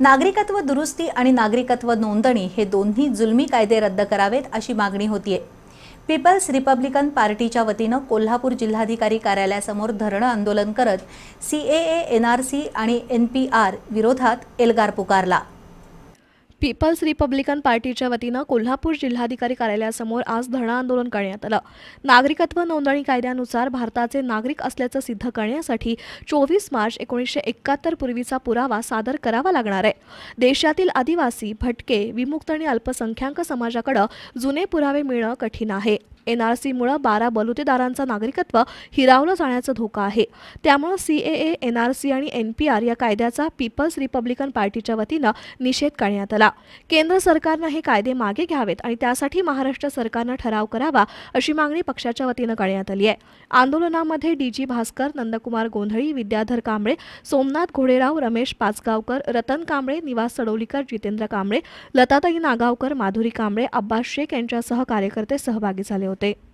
नागरिकत्व दुरुस्ती आणि नागरिकत्व नोंदणी हे दोन्ही जुलमी कायदे रद्द करावेत अशी मागणी होतीये पीपल्स रिपब्लिकन पार्टीच्या वतीनं कोल्हापूर जिल्हाधिकारी कार्यालयासमोर धरणं आंदोलन करत C A N R C आणि एन पी विरोधात एल्गार पुकारला पीपल्स रिपब्लिकन पार्टीच्या वतीनं कोल्हापूर जिल्हाधिकारी कार्यालयासमोर आज धरणं आंदोलन करण्यात आलं नागरिकत्व नोंदणी कायद्यानुसार भारताचे नागरिक असल्याचं सिद्ध करण्यासाठी चोवीस मार्च एकोणीसशे एकाहत्तर पूर्वीचा पुरावा सादर करावा लागणार आहे देशातील आदिवासी भटके विमुक्त आणि अल्पसंख्याक समाजाकडं जुने पुरावे मिळणं कठीण आहे एनआरसीमुळे बारा बलुतेदारांचं नागरिकत्व हिरावलं जाण्याचा धोका आहे त्यामुळे सीएए एनआरसी आणि एनपीआर या कायद्याचा पीपल्स रिपब्लिकन पार्टीच्या वतीनं निषेध करण्यात आला केंद्र सरकारनं हे कायदे मागे घ्यावेत आणि त्यासाठी महाराष्ट्र सरकारनं ठराव करावा अशी मागणी पक्षाच्या वतीनं करण्यात आली आहे आंदोलनामध्ये डीजी भास्कर नंदकुमार गोंधळी विद्याधर कांबळे सोमनाथ घोडेराव रमेश पाचगावकर रतन कांबळे निवास सडोलीकर जितेंद्र कांबळे लताताई नागावकर माधुरी कांबळे अब्बास शेख यांच्यासह कार्यकर्ते सहभागी झाले होते date.